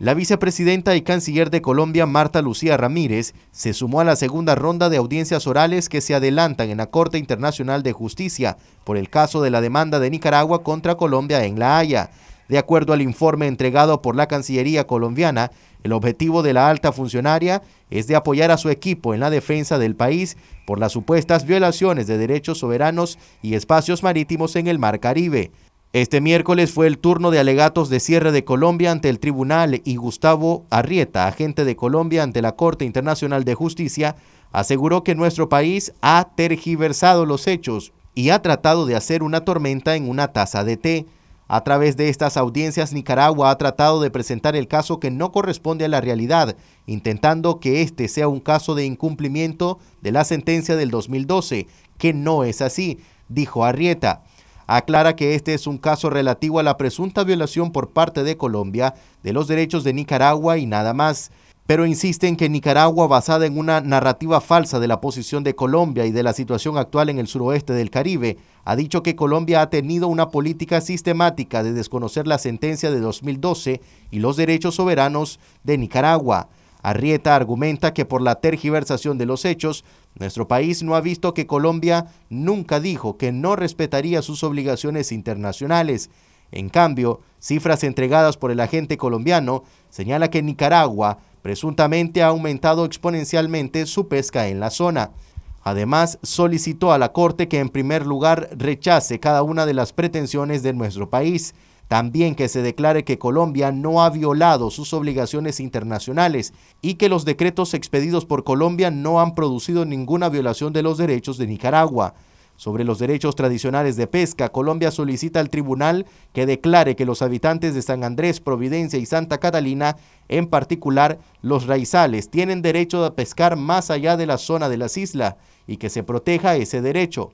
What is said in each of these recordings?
La vicepresidenta y canciller de Colombia, Marta Lucía Ramírez, se sumó a la segunda ronda de audiencias orales que se adelantan en la Corte Internacional de Justicia por el caso de la demanda de Nicaragua contra Colombia en La Haya. De acuerdo al informe entregado por la Cancillería colombiana, el objetivo de la alta funcionaria es de apoyar a su equipo en la defensa del país por las supuestas violaciones de derechos soberanos y espacios marítimos en el Mar Caribe. Este miércoles fue el turno de alegatos de cierre de Colombia ante el tribunal y Gustavo Arrieta, agente de Colombia ante la Corte Internacional de Justicia, aseguró que nuestro país ha tergiversado los hechos y ha tratado de hacer una tormenta en una taza de té. A través de estas audiencias, Nicaragua ha tratado de presentar el caso que no corresponde a la realidad, intentando que este sea un caso de incumplimiento de la sentencia del 2012, que no es así, dijo Arrieta aclara que este es un caso relativo a la presunta violación por parte de Colombia de los derechos de Nicaragua y nada más pero insiste en que Nicaragua, basada en una narrativa falsa de la posición de Colombia y de la situación actual en el suroeste del Caribe, ha dicho que Colombia ha tenido una política sistemática de desconocer la sentencia de 2012 y los derechos soberanos de Nicaragua. Arrieta argumenta que por la tergiversación de los hechos, nuestro país no ha visto que Colombia nunca dijo que no respetaría sus obligaciones internacionales. En cambio, cifras entregadas por el agente colombiano señala que Nicaragua presuntamente ha aumentado exponencialmente su pesca en la zona. Además, solicitó a la Corte que en primer lugar rechace cada una de las pretensiones de nuestro país también que se declare que Colombia no ha violado sus obligaciones internacionales y que los decretos expedidos por Colombia no han producido ninguna violación de los derechos de Nicaragua. Sobre los derechos tradicionales de pesca, Colombia solicita al tribunal que declare que los habitantes de San Andrés, Providencia y Santa Catalina, en particular los raizales, tienen derecho a pescar más allá de la zona de las islas y que se proteja ese derecho.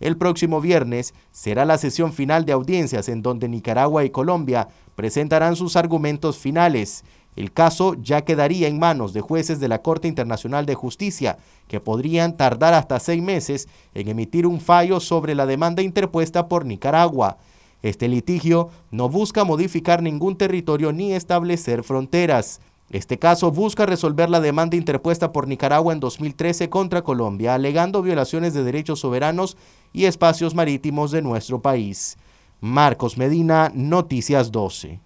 El próximo viernes será la sesión final de audiencias en donde Nicaragua y Colombia presentarán sus argumentos finales. El caso ya quedaría en manos de jueces de la Corte Internacional de Justicia, que podrían tardar hasta seis meses en emitir un fallo sobre la demanda interpuesta por Nicaragua. Este litigio no busca modificar ningún territorio ni establecer fronteras. Este caso busca resolver la demanda interpuesta por Nicaragua en 2013 contra Colombia, alegando violaciones de derechos soberanos y espacios marítimos de nuestro país. Marcos Medina, Noticias 12.